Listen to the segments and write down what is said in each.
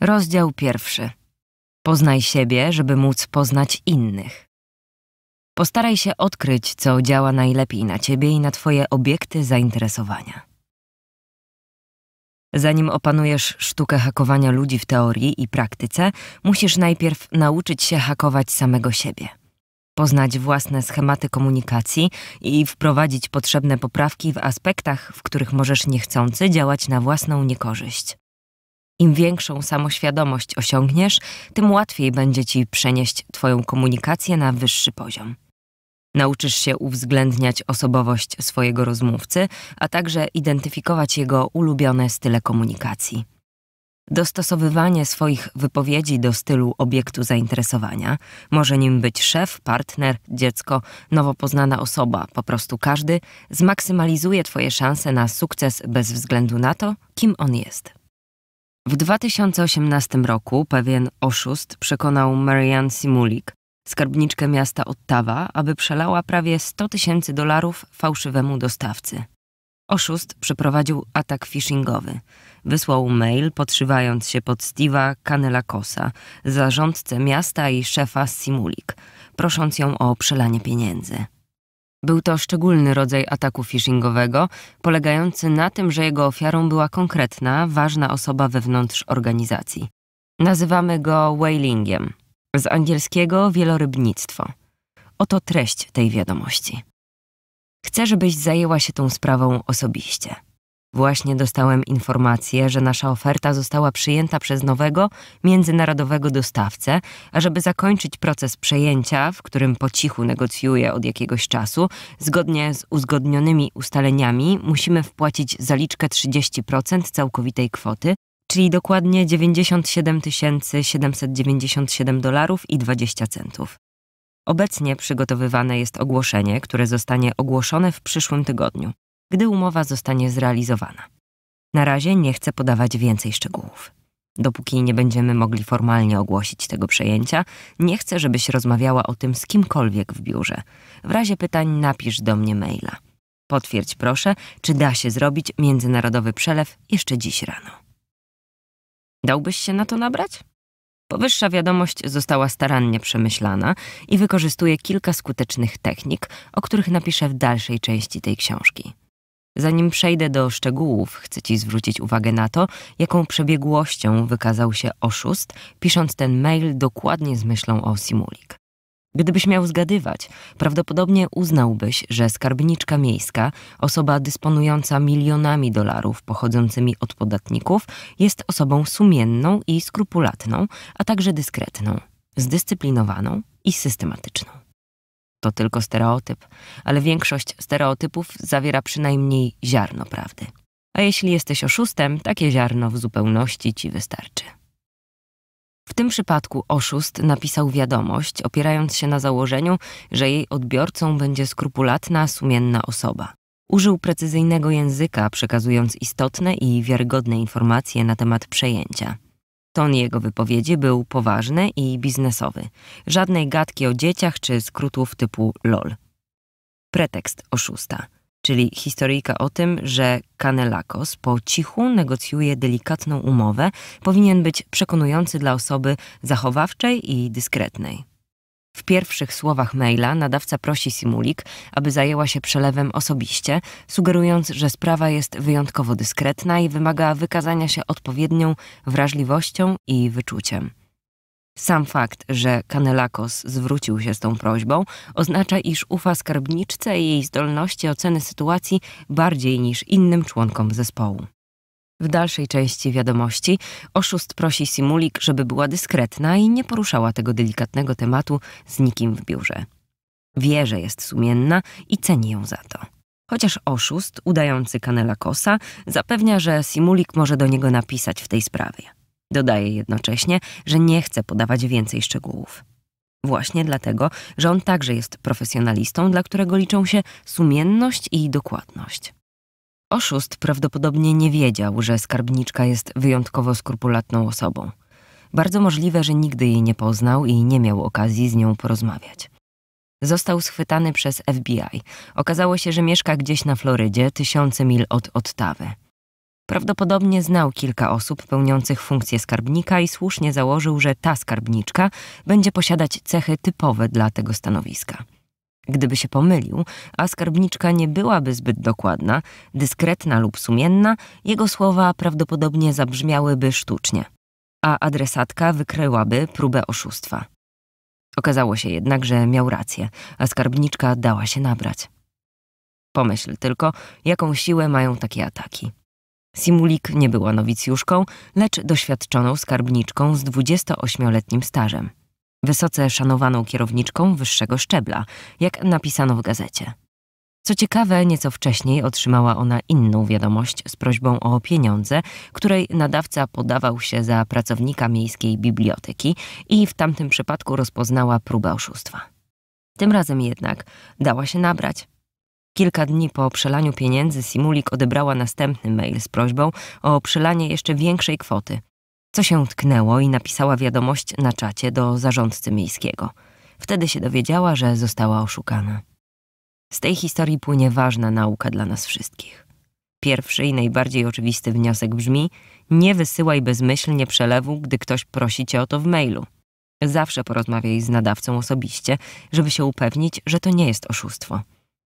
Rozdział pierwszy. Poznaj siebie, żeby móc poznać innych. Postaraj się odkryć, co działa najlepiej na ciebie i na twoje obiekty zainteresowania. Zanim opanujesz sztukę hakowania ludzi w teorii i praktyce, musisz najpierw nauczyć się hakować samego siebie. Poznać własne schematy komunikacji i wprowadzić potrzebne poprawki w aspektach, w których możesz niechcący działać na własną niekorzyść. Im większą samoświadomość osiągniesz, tym łatwiej będzie ci przenieść Twoją komunikację na wyższy poziom. Nauczysz się uwzględniać osobowość swojego rozmówcy, a także identyfikować jego ulubione style komunikacji. Dostosowywanie swoich wypowiedzi do stylu obiektu zainteresowania może nim być szef, partner, dziecko, nowo poznana osoba, po prostu każdy zmaksymalizuje Twoje szanse na sukces bez względu na to, kim on jest. W 2018 roku pewien oszust przekonał Marianne Simulik, skarbniczkę miasta Ottawa, aby przelała prawie 100 tysięcy dolarów fałszywemu dostawcy. Oszust przeprowadził atak phishingowy. Wysłał mail, podszywając się pod Steve'a Kanelakosa, zarządcę miasta i szefa Simulik, prosząc ją o przelanie pieniędzy. Był to szczególny rodzaj ataku phishingowego, polegający na tym, że jego ofiarą była konkretna, ważna osoba wewnątrz organizacji. Nazywamy go whalingiem, z angielskiego wielorybnictwo. Oto treść tej wiadomości. Chcę, żebyś zajęła się tą sprawą osobiście. Właśnie dostałem informację, że nasza oferta została przyjęta przez nowego, międzynarodowego dostawcę, a żeby zakończyć proces przejęcia, w którym po cichu negocjuję od jakiegoś czasu, zgodnie z uzgodnionymi ustaleniami musimy wpłacić zaliczkę 30% całkowitej kwoty, czyli dokładnie 97 797 dolarów i 20 centów. Obecnie przygotowywane jest ogłoszenie, które zostanie ogłoszone w przyszłym tygodniu gdy umowa zostanie zrealizowana. Na razie nie chcę podawać więcej szczegółów. Dopóki nie będziemy mogli formalnie ogłosić tego przejęcia, nie chcę, żebyś rozmawiała o tym z kimkolwiek w biurze. W razie pytań napisz do mnie maila. Potwierdź proszę, czy da się zrobić międzynarodowy przelew jeszcze dziś rano. Dałbyś się na to nabrać? Powyższa wiadomość została starannie przemyślana i wykorzystuje kilka skutecznych technik, o których napiszę w dalszej części tej książki. Zanim przejdę do szczegółów, chcę Ci zwrócić uwagę na to, jaką przebiegłością wykazał się oszust, pisząc ten mail dokładnie z myślą o Simulik. Gdybyś miał zgadywać, prawdopodobnie uznałbyś, że skarbniczka miejska, osoba dysponująca milionami dolarów pochodzącymi od podatników, jest osobą sumienną i skrupulatną, a także dyskretną, zdyscyplinowaną i systematyczną. To tylko stereotyp, ale większość stereotypów zawiera przynajmniej ziarno prawdy. A jeśli jesteś oszustem, takie ziarno w zupełności ci wystarczy. W tym przypadku oszust napisał wiadomość, opierając się na założeniu, że jej odbiorcą będzie skrupulatna, sumienna osoba. Użył precyzyjnego języka, przekazując istotne i wiarygodne informacje na temat przejęcia. Ton jego wypowiedzi był poważny i biznesowy. Żadnej gadki o dzieciach czy skrótów typu LOL. Pretekst oszusta, czyli historyjka o tym, że Kanelakos po cichu negocjuje delikatną umowę, powinien być przekonujący dla osoby zachowawczej i dyskretnej. W pierwszych słowach maila nadawca prosi Simulik, aby zajęła się przelewem osobiście, sugerując, że sprawa jest wyjątkowo dyskretna i wymaga wykazania się odpowiednią wrażliwością i wyczuciem. Sam fakt, że Kanelakos zwrócił się z tą prośbą, oznacza, iż ufa skarbniczce i jej zdolności oceny sytuacji bardziej niż innym członkom zespołu. W dalszej części wiadomości oszust prosi Simulik, żeby była dyskretna i nie poruszała tego delikatnego tematu z nikim w biurze. Wie, że jest sumienna i ceni ją za to. Chociaż oszust, udający Kanela Kosa, zapewnia, że Simulik może do niego napisać w tej sprawie. Dodaje jednocześnie, że nie chce podawać więcej szczegółów. Właśnie dlatego, że on także jest profesjonalistą, dla którego liczą się sumienność i dokładność. Oszust prawdopodobnie nie wiedział, że skarbniczka jest wyjątkowo skrupulatną osobą. Bardzo możliwe, że nigdy jej nie poznał i nie miał okazji z nią porozmawiać. Został schwytany przez FBI. Okazało się, że mieszka gdzieś na Florydzie, tysiące mil od Ottawy. Prawdopodobnie znał kilka osób pełniących funkcję skarbnika i słusznie założył, że ta skarbniczka będzie posiadać cechy typowe dla tego stanowiska. Gdyby się pomylił, a skarbniczka nie byłaby zbyt dokładna, dyskretna lub sumienna, jego słowa prawdopodobnie zabrzmiałyby sztucznie, a adresatka wykryłaby próbę oszustwa. Okazało się jednak, że miał rację, a skarbniczka dała się nabrać. Pomyśl tylko, jaką siłę mają takie ataki. Simulik nie była nowicjuszką, lecz doświadczoną skarbniczką z 28-letnim stażem. Wysoce szanowaną kierowniczką wyższego szczebla, jak napisano w gazecie. Co ciekawe, nieco wcześniej otrzymała ona inną wiadomość z prośbą o pieniądze, której nadawca podawał się za pracownika miejskiej biblioteki i w tamtym przypadku rozpoznała próbę oszustwa. Tym razem jednak dała się nabrać. Kilka dni po przelaniu pieniędzy Simulik odebrała następny mail z prośbą o przelanie jeszcze większej kwoty, co się tknęło i napisała wiadomość na czacie do zarządcy miejskiego. Wtedy się dowiedziała, że została oszukana. Z tej historii płynie ważna nauka dla nas wszystkich. Pierwszy i najbardziej oczywisty wniosek brzmi: nie wysyłaj bezmyślnie przelewu, gdy ktoś prosi cię o to w mailu. Zawsze porozmawiaj z nadawcą osobiście, żeby się upewnić, że to nie jest oszustwo.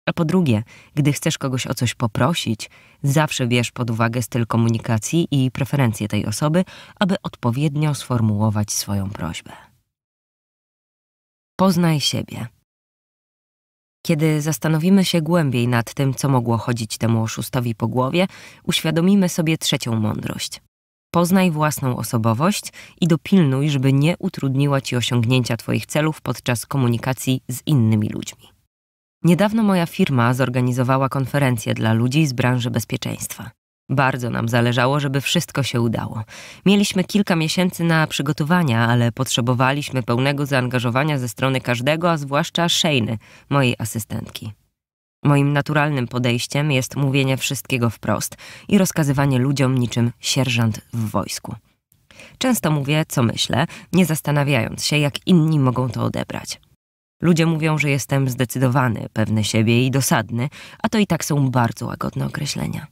A po drugie, gdy chcesz kogoś o coś poprosić, zawsze bierz pod uwagę styl komunikacji i preferencje tej osoby, aby odpowiednio sformułować swoją prośbę. Poznaj siebie. Kiedy zastanowimy się głębiej nad tym, co mogło chodzić temu oszustowi po głowie, uświadomimy sobie trzecią mądrość. Poznaj własną osobowość i dopilnuj, żeby nie utrudniła ci osiągnięcia Twoich celów podczas komunikacji z innymi ludźmi. Niedawno moja firma zorganizowała konferencję dla ludzi z branży bezpieczeństwa. Bardzo nam zależało, żeby wszystko się udało. Mieliśmy kilka miesięcy na przygotowania, ale potrzebowaliśmy pełnego zaangażowania ze strony każdego, a zwłaszcza Shane, mojej asystentki. Moim naturalnym podejściem jest mówienie wszystkiego wprost i rozkazywanie ludziom niczym sierżant w wojsku. Często mówię, co myślę, nie zastanawiając się, jak inni mogą to odebrać. Ludzie mówią, że jestem zdecydowany, pewny siebie i dosadny, a to i tak są bardzo łagodne określenia.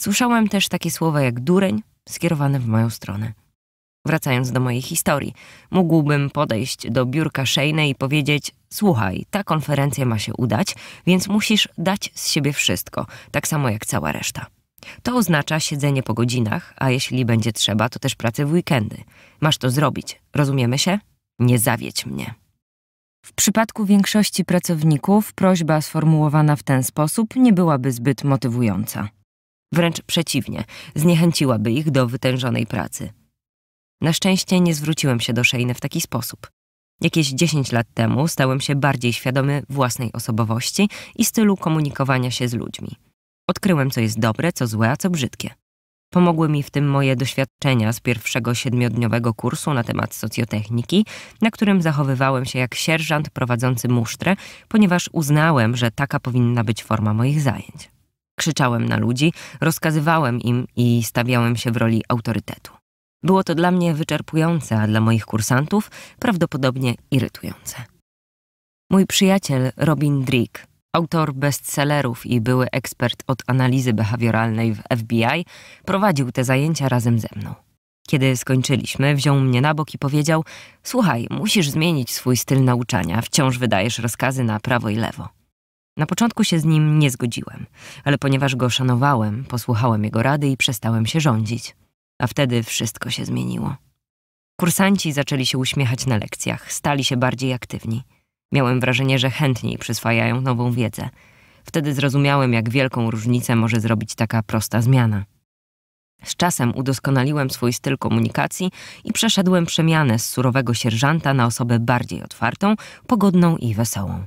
Słyszałem też takie słowa jak dureń skierowane w moją stronę. Wracając do mojej historii, mógłbym podejść do biurka Shane i powiedzieć: Słuchaj, ta konferencja ma się udać, więc musisz dać z siebie wszystko, tak samo jak cała reszta. To oznacza siedzenie po godzinach, a jeśli będzie trzeba, to też pracę w weekendy. Masz to zrobić, rozumiemy się? Nie zawiedź mnie. W przypadku większości pracowników prośba sformułowana w ten sposób nie byłaby zbyt motywująca. Wręcz przeciwnie, zniechęciłaby ich do wytężonej pracy. Na szczęście nie zwróciłem się do Szejny w taki sposób. Jakieś 10 lat temu stałem się bardziej świadomy własnej osobowości i stylu komunikowania się z ludźmi. Odkryłem, co jest dobre, co złe, a co brzydkie. Pomogły mi w tym moje doświadczenia z pierwszego siedmiodniowego kursu na temat socjotechniki, na którym zachowywałem się jak sierżant prowadzący musztrę, ponieważ uznałem, że taka powinna być forma moich zajęć. Krzyczałem na ludzi, rozkazywałem im i stawiałem się w roli autorytetu. Było to dla mnie wyczerpujące, a dla moich kursantów prawdopodobnie irytujące. Mój przyjaciel Robin Drake Autor bestsellerów i były ekspert od analizy behawioralnej w FBI prowadził te zajęcia razem ze mną. Kiedy skończyliśmy, wziął mnie na bok i powiedział: Słuchaj, musisz zmienić swój styl nauczania, wciąż wydajesz rozkazy na prawo i lewo. Na początku się z nim nie zgodziłem, ale ponieważ go szanowałem, posłuchałem jego rady i przestałem się rządzić. A wtedy wszystko się zmieniło. Kursanci zaczęli się uśmiechać na lekcjach, stali się bardziej aktywni. Miałem wrażenie, że chętniej przyswajają nową wiedzę. Wtedy zrozumiałem, jak wielką różnicę może zrobić taka prosta zmiana. Z czasem udoskonaliłem swój styl komunikacji i przeszedłem przemianę z surowego sierżanta na osobę bardziej otwartą, pogodną i wesołą.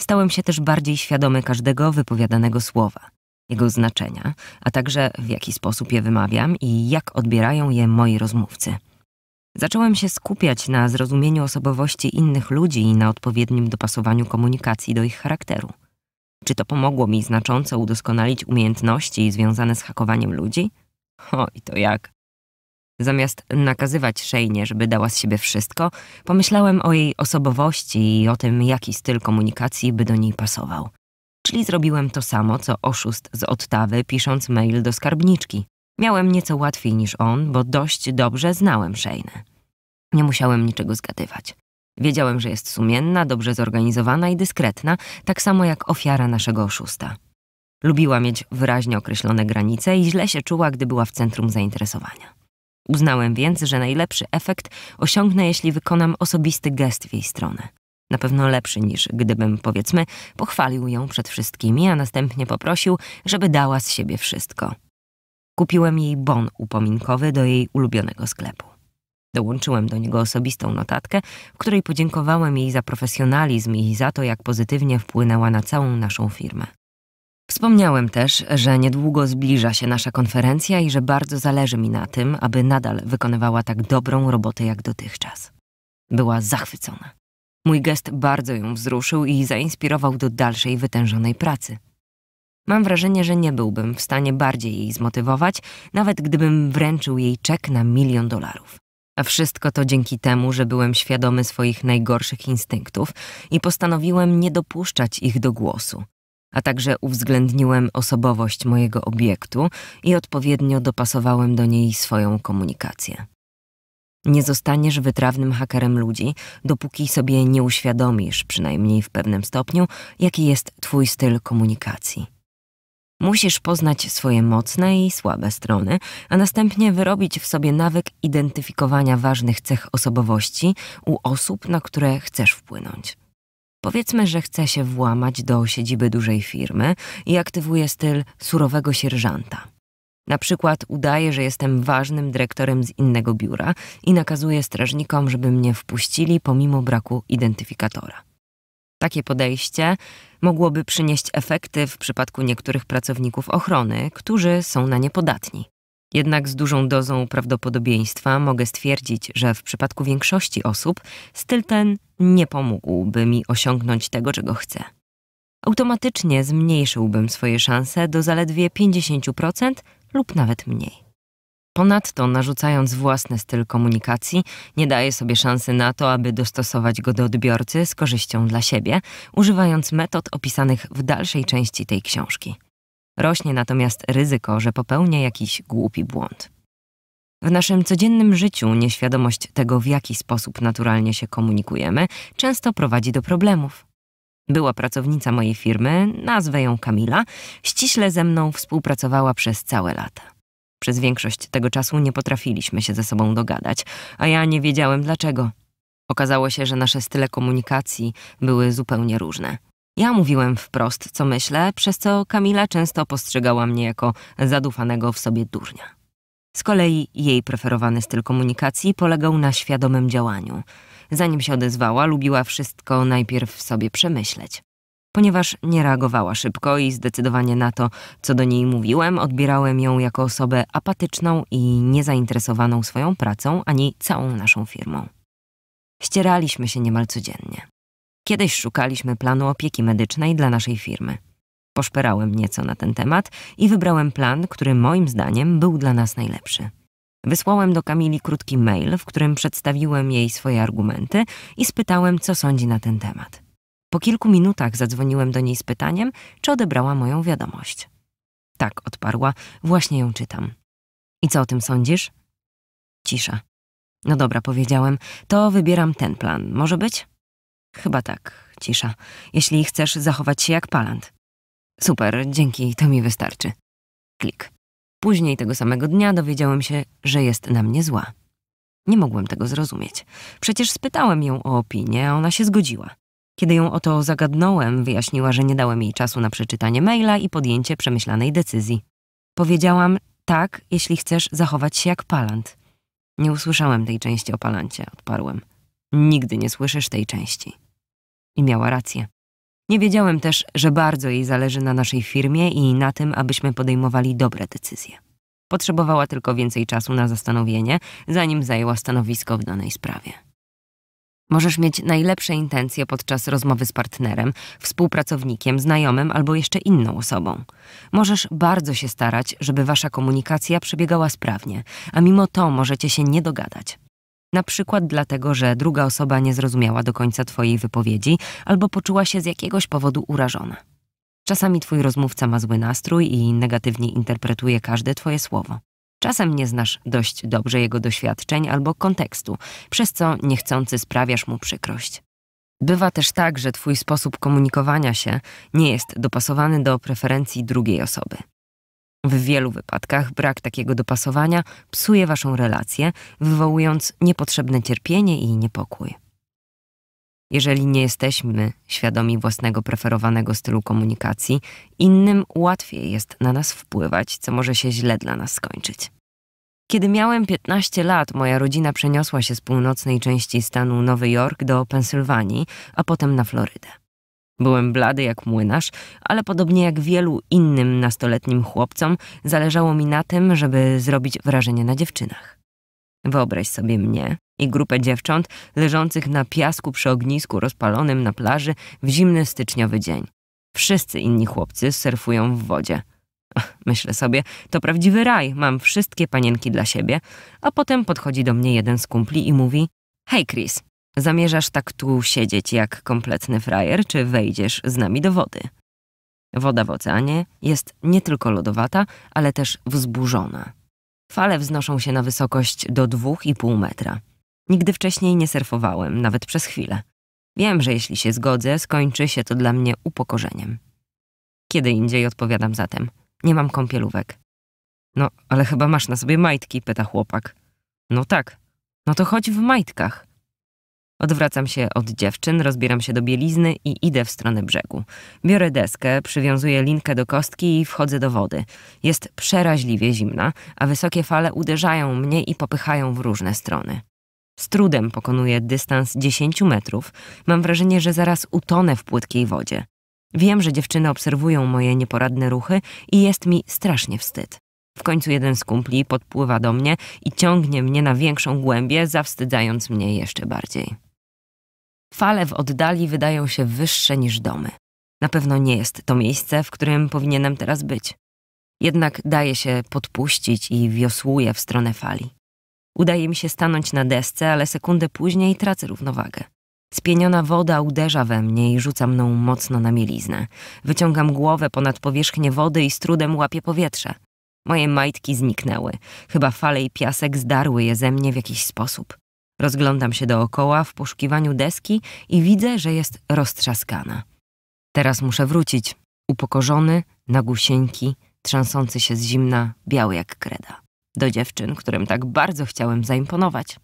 Stałem się też bardziej świadomy każdego wypowiadanego słowa, jego znaczenia, a także w jaki sposób je wymawiam i jak odbierają je moi rozmówcy. Zacząłem się skupiać na zrozumieniu osobowości innych ludzi i na odpowiednim dopasowaniu komunikacji do ich charakteru. Czy to pomogło mi znacząco udoskonalić umiejętności związane z hakowaniem ludzi? O, i to jak. Zamiast nakazywać Szejnie, żeby dała z siebie wszystko, pomyślałem o jej osobowości i o tym, jaki styl komunikacji by do niej pasował. Czyli zrobiłem to samo, co oszust z Ottawy, pisząc mail do skarbniczki. Miałem nieco łatwiej niż on, bo dość dobrze znałem Shane. Nie musiałem niczego zgadywać. Wiedziałem, że jest sumienna, dobrze zorganizowana i dyskretna, tak samo jak ofiara naszego oszusta. Lubiła mieć wyraźnie określone granice i źle się czuła, gdy była w centrum zainteresowania. Uznałem więc, że najlepszy efekt osiągnę, jeśli wykonam osobisty gest w jej stronę. Na pewno lepszy niż gdybym, powiedzmy, pochwalił ją przed wszystkimi, a następnie poprosił, żeby dała z siebie wszystko. Kupiłem jej bon upominkowy do jej ulubionego sklepu. Dołączyłem do niego osobistą notatkę, w której podziękowałem jej za profesjonalizm i za to, jak pozytywnie wpłynęła na całą naszą firmę. Wspomniałem też, że niedługo zbliża się nasza konferencja i że bardzo zależy mi na tym, aby nadal wykonywała tak dobrą robotę jak dotychczas. Była zachwycona. Mój gest bardzo ją wzruszył i zainspirował do dalszej wytężonej pracy. Mam wrażenie, że nie byłbym w stanie bardziej jej zmotywować, nawet gdybym wręczył jej czek na milion dolarów. A wszystko to dzięki temu, że byłem świadomy swoich najgorszych instynktów i postanowiłem nie dopuszczać ich do głosu. A także uwzględniłem osobowość mojego obiektu i odpowiednio dopasowałem do niej swoją komunikację. Nie zostaniesz wytrawnym hakerem ludzi, dopóki sobie nie uświadomisz, przynajmniej w pewnym stopniu, jaki jest Twój styl komunikacji. Musisz poznać swoje mocne i słabe strony, a następnie wyrobić w sobie nawyk identyfikowania ważnych cech osobowości u osób, na które chcesz wpłynąć. Powiedzmy, że chce się włamać do siedziby dużej firmy i aktywuje styl surowego sierżanta. Na przykład udaje, że jestem ważnym dyrektorem z innego biura i nakazuje strażnikom, żeby mnie wpuścili pomimo braku identyfikatora. Takie podejście mogłoby przynieść efekty w przypadku niektórych pracowników ochrony, którzy są na nie podatni. Jednak z dużą dozą prawdopodobieństwa mogę stwierdzić, że w przypadku większości osób styl ten nie pomógłby mi osiągnąć tego, czego chcę. Automatycznie zmniejszyłbym swoje szanse do zaledwie 50% lub nawet mniej. Ponadto, narzucając własny styl komunikacji, nie daje sobie szansy na to, aby dostosować go do odbiorcy z korzyścią dla siebie, używając metod opisanych w dalszej części tej książki. Rośnie natomiast ryzyko, że popełnia jakiś głupi błąd. W naszym codziennym życiu nieświadomość tego, w jaki sposób naturalnie się komunikujemy, często prowadzi do problemów. Była pracownica mojej firmy, nazwę ją Kamila, ściśle ze mną współpracowała przez całe lata. Przez większość tego czasu nie potrafiliśmy się ze sobą dogadać, a ja nie wiedziałem dlaczego. Okazało się, że nasze style komunikacji były zupełnie różne. Ja mówiłem wprost, co myślę, przez co Kamila często postrzegała mnie jako zadufanego w sobie durnia. Z kolei jej preferowany styl komunikacji polegał na świadomym działaniu. Zanim się odezwała, lubiła wszystko najpierw w sobie przemyśleć. Ponieważ nie reagowała szybko i zdecydowanie na to, co do niej mówiłem, odbierałem ją jako osobę apatyczną i niezainteresowaną swoją pracą ani całą naszą firmą. Ścieraliśmy się niemal codziennie. Kiedyś szukaliśmy planu opieki medycznej dla naszej firmy. Poszperałem nieco na ten temat i wybrałem plan, który moim zdaniem był dla nas najlepszy. Wysłałem do Kamili krótki mail, w którym przedstawiłem jej swoje argumenty i spytałem, co sądzi na ten temat. Po kilku minutach zadzwoniłem do niej z pytaniem, czy odebrała moją wiadomość. Tak, odparła, właśnie ją czytam. I co o tym sądzisz? Cisza. No dobra, powiedziałem, to wybieram ten plan. Może być? Chyba tak, cisza. Jeśli chcesz zachować się jak palant. Super, dzięki, to mi wystarczy. Klik. Później tego samego dnia dowiedziałem się, że jest na mnie zła. Nie mogłem tego zrozumieć. Przecież spytałem ją o opinię, a ona się zgodziła. Kiedy ją o to zagadnąłem, wyjaśniła, że nie dałem jej czasu na przeczytanie maila i podjęcie przemyślanej decyzji. Powiedziałam tak, jeśli chcesz zachować się jak palant. Nie usłyszałem tej części o palancie, odparłem. Nigdy nie słyszysz tej części. I miała rację. Nie wiedziałem też, że bardzo jej zależy na naszej firmie i na tym, abyśmy podejmowali dobre decyzje. Potrzebowała tylko więcej czasu na zastanowienie, zanim zajęła stanowisko w danej sprawie. Możesz mieć najlepsze intencje podczas rozmowy z partnerem, współpracownikiem, znajomym albo jeszcze inną osobą. Możesz bardzo się starać, żeby wasza komunikacja przebiegała sprawnie, a mimo to możecie się nie dogadać. Na przykład dlatego, że druga osoba nie zrozumiała do końca Twojej wypowiedzi albo poczuła się z jakiegoś powodu urażona. Czasami Twój rozmówca ma zły nastrój i negatywnie interpretuje każde Twoje słowo. Czasem nie znasz dość dobrze jego doświadczeń albo kontekstu, przez co niechcący sprawiasz mu przykrość. Bywa też tak, że twój sposób komunikowania się nie jest dopasowany do preferencji drugiej osoby. W wielu wypadkach brak takiego dopasowania psuje waszą relację, wywołując niepotrzebne cierpienie i niepokój. Jeżeli nie jesteśmy świadomi własnego preferowanego stylu komunikacji, innym łatwiej jest na nas wpływać, co może się źle dla nas skończyć. Kiedy miałem 15 lat, moja rodzina przeniosła się z północnej części stanu Nowy Jork do Pensylwanii, a potem na Florydę. Byłem blady jak młynarz, ale podobnie jak wielu innym nastoletnim chłopcom, zależało mi na tym, żeby zrobić wrażenie na dziewczynach. Wyobraź sobie mnie, i grupę dziewcząt leżących na piasku przy ognisku rozpalonym na plaży w zimny styczniowy dzień. Wszyscy inni chłopcy surfują w wodzie. Myślę sobie, to prawdziwy raj, mam wszystkie panienki dla siebie, a potem podchodzi do mnie jeden z kumpli i mówi Hej Chris, zamierzasz tak tu siedzieć jak kompletny frajer, czy wejdziesz z nami do wody? Woda w oceanie jest nie tylko lodowata, ale też wzburzona. Fale wznoszą się na wysokość do 2,5 metra. Nigdy wcześniej nie surfowałem, nawet przez chwilę. Wiem, że jeśli się zgodzę, skończy się to dla mnie upokorzeniem. Kiedy indziej odpowiadam zatem. Nie mam kąpielówek. No, ale chyba masz na sobie majtki, pyta chłopak. No tak. No to chodź w majtkach. Odwracam się od dziewczyn, rozbieram się do bielizny i idę w stronę brzegu. Biorę deskę, przywiązuję linkę do kostki i wchodzę do wody. Jest przeraźliwie zimna, a wysokie fale uderzają mnie i popychają w różne strony. Z trudem pokonuję dystans 10 metrów. Mam wrażenie, że zaraz utonę w płytkiej wodzie. Wiem, że dziewczyny obserwują moje nieporadne ruchy i jest mi strasznie wstyd. W końcu jeden z kumpli podpływa do mnie i ciągnie mnie na większą głębię, zawstydzając mnie jeszcze bardziej. Fale w oddali wydają się wyższe niż domy. Na pewno nie jest to miejsce, w którym powinienem teraz być. Jednak daje się podpuścić i wiosłuję w stronę fali. Udaje mi się stanąć na desce, ale sekundę później tracę równowagę. Spieniona woda uderza we mnie i rzuca mną mocno na mieliznę. Wyciągam głowę ponad powierzchnię wody i z trudem łapię powietrze. Moje majtki zniknęły. Chyba fale i piasek zdarły je ze mnie w jakiś sposób. Rozglądam się dookoła w poszukiwaniu deski i widzę, że jest roztrzaskana. Teraz muszę wrócić. Upokorzony, na gusieńki, trzęsący się z zimna, biały jak kreda do dziewczyn, którym tak bardzo chciałem zaimponować.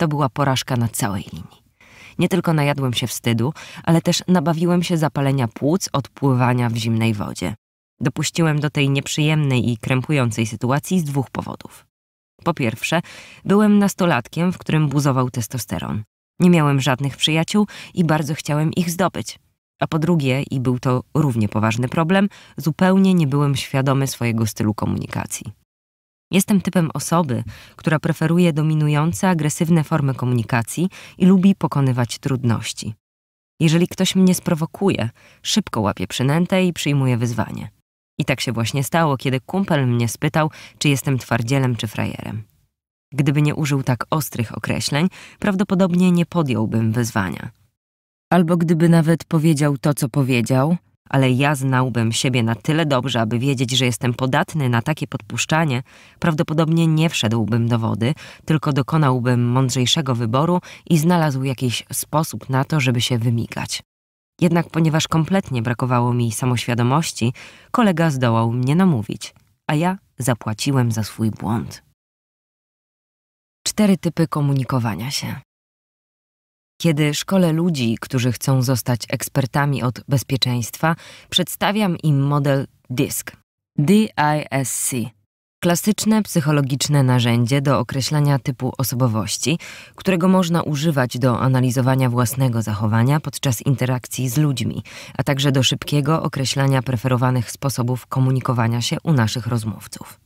To była porażka na całej linii. Nie tylko najadłem się wstydu, ale też nabawiłem się zapalenia płuc od pływania w zimnej wodzie. Dopuściłem do tej nieprzyjemnej i krępującej sytuacji z dwóch powodów. Po pierwsze, byłem nastolatkiem, w którym buzował testosteron. Nie miałem żadnych przyjaciół i bardzo chciałem ich zdobyć. A po drugie, i był to równie poważny problem, zupełnie nie byłem świadomy swojego stylu komunikacji. Jestem typem osoby, która preferuje dominujące, agresywne formy komunikacji i lubi pokonywać trudności. Jeżeli ktoś mnie sprowokuje, szybko łapie przynętę i przyjmuje wyzwanie. I tak się właśnie stało, kiedy kumpel mnie spytał, czy jestem twardzielem czy frajerem. Gdyby nie użył tak ostrych określeń, prawdopodobnie nie podjąłbym wyzwania. Albo gdyby nawet powiedział to, co powiedział, ale ja znałbym siebie na tyle dobrze, aby wiedzieć, że jestem podatny na takie podpuszczanie, prawdopodobnie nie wszedłbym do wody, tylko dokonałbym mądrzejszego wyboru i znalazł jakiś sposób na to, żeby się wymigać. Jednak ponieważ kompletnie brakowało mi samoświadomości, kolega zdołał mnie namówić, a ja zapłaciłem za swój błąd. Cztery typy komunikowania się. Kiedy szkole ludzi, którzy chcą zostać ekspertami od bezpieczeństwa, przedstawiam im model DISC. DISC. Klasyczne psychologiczne narzędzie do określania typu osobowości, którego można używać do analizowania własnego zachowania podczas interakcji z ludźmi, a także do szybkiego określania preferowanych sposobów komunikowania się u naszych rozmówców.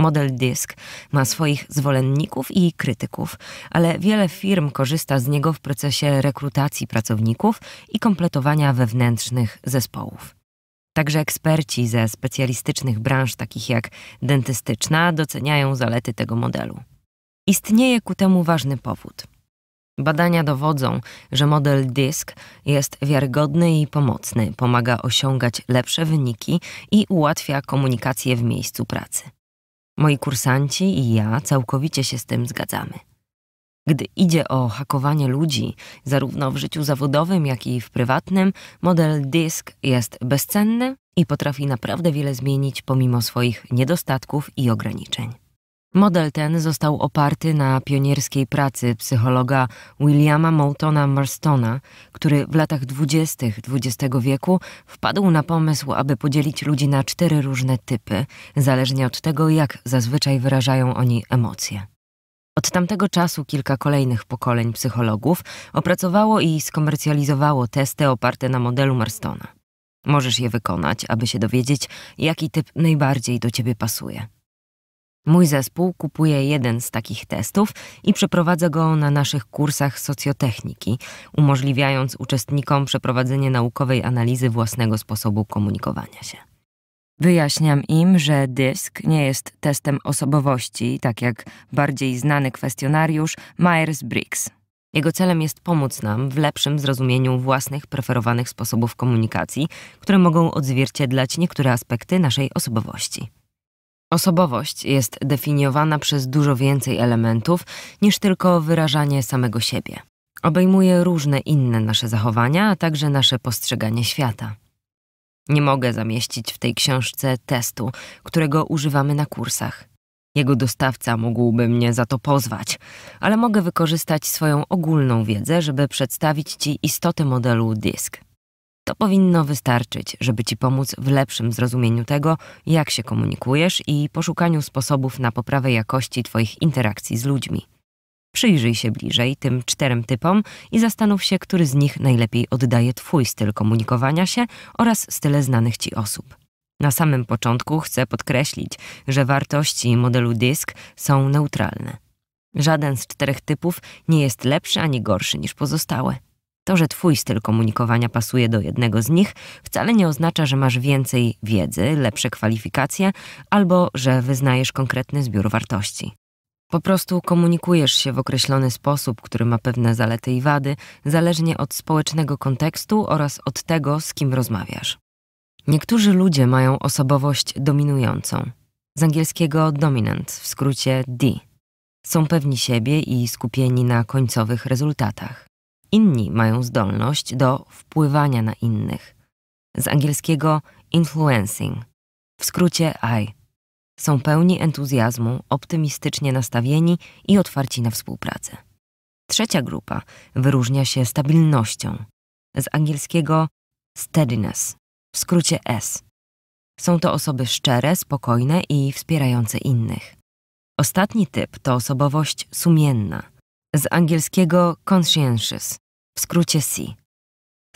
Model Disk ma swoich zwolenników i krytyków, ale wiele firm korzysta z niego w procesie rekrutacji pracowników i kompletowania wewnętrznych zespołów. Także eksperci ze specjalistycznych branż, takich jak dentystyczna, doceniają zalety tego modelu. Istnieje ku temu ważny powód. Badania dowodzą, że model DISK jest wiarygodny i pomocny, pomaga osiągać lepsze wyniki i ułatwia komunikację w miejscu pracy. Moi kursanci i ja całkowicie się z tym zgadzamy. Gdy idzie o hakowanie ludzi, zarówno w życiu zawodowym, jak i w prywatnym, model DISK jest bezcenny i potrafi naprawdę wiele zmienić pomimo swoich niedostatków i ograniczeń. Model ten został oparty na pionierskiej pracy psychologa Williama Moultona Marstona, który w latach dwudziestych XX wieku wpadł na pomysł, aby podzielić ludzi na cztery różne typy, zależnie od tego, jak zazwyczaj wyrażają oni emocje. Od tamtego czasu kilka kolejnych pokoleń psychologów opracowało i skomercjalizowało testy oparte na modelu Marstona. Możesz je wykonać, aby się dowiedzieć, jaki typ najbardziej do ciebie pasuje. Mój zespół kupuje jeden z takich testów i przeprowadza go na naszych kursach socjotechniki, umożliwiając uczestnikom przeprowadzenie naukowej analizy własnego sposobu komunikowania się. Wyjaśniam im, że dysk nie jest testem osobowości, tak jak bardziej znany kwestionariusz Myers-Briggs. Jego celem jest pomóc nam w lepszym zrozumieniu własnych preferowanych sposobów komunikacji, które mogą odzwierciedlać niektóre aspekty naszej osobowości. Osobowość jest definiowana przez dużo więcej elementów niż tylko wyrażanie samego siebie. Obejmuje różne inne nasze zachowania, a także nasze postrzeganie świata. Nie mogę zamieścić w tej książce testu, którego używamy na kursach. Jego dostawca mógłby mnie za to pozwać, ale mogę wykorzystać swoją ogólną wiedzę, żeby przedstawić Ci istotę modelu DISK. To powinno wystarczyć, żeby ci pomóc w lepszym zrozumieniu tego, jak się komunikujesz i poszukaniu sposobów na poprawę jakości Twoich interakcji z ludźmi. Przyjrzyj się bliżej tym czterem typom i zastanów się, który z nich najlepiej oddaje Twój styl komunikowania się oraz style znanych Ci osób. Na samym początku chcę podkreślić, że wartości modelu DISK są neutralne. Żaden z czterech typów nie jest lepszy ani gorszy niż pozostałe. To, że twój styl komunikowania pasuje do jednego z nich, wcale nie oznacza, że masz więcej wiedzy, lepsze kwalifikacje albo że wyznajesz konkretny zbiór wartości. Po prostu komunikujesz się w określony sposób, który ma pewne zalety i wady, zależnie od społecznego kontekstu oraz od tego, z kim rozmawiasz. Niektórzy ludzie mają osobowość dominującą, z angielskiego dominant, w skrócie D. Są pewni siebie i skupieni na końcowych rezultatach. Inni mają zdolność do wpływania na innych. Z angielskiego influencing, w skrócie I. Są pełni entuzjazmu, optymistycznie nastawieni i otwarci na współpracę. Trzecia grupa wyróżnia się stabilnością. Z angielskiego steadiness, w skrócie S. Są to osoby szczere, spokojne i wspierające innych. Ostatni typ to osobowość sumienna – z angielskiego conscientious, w skrócie C.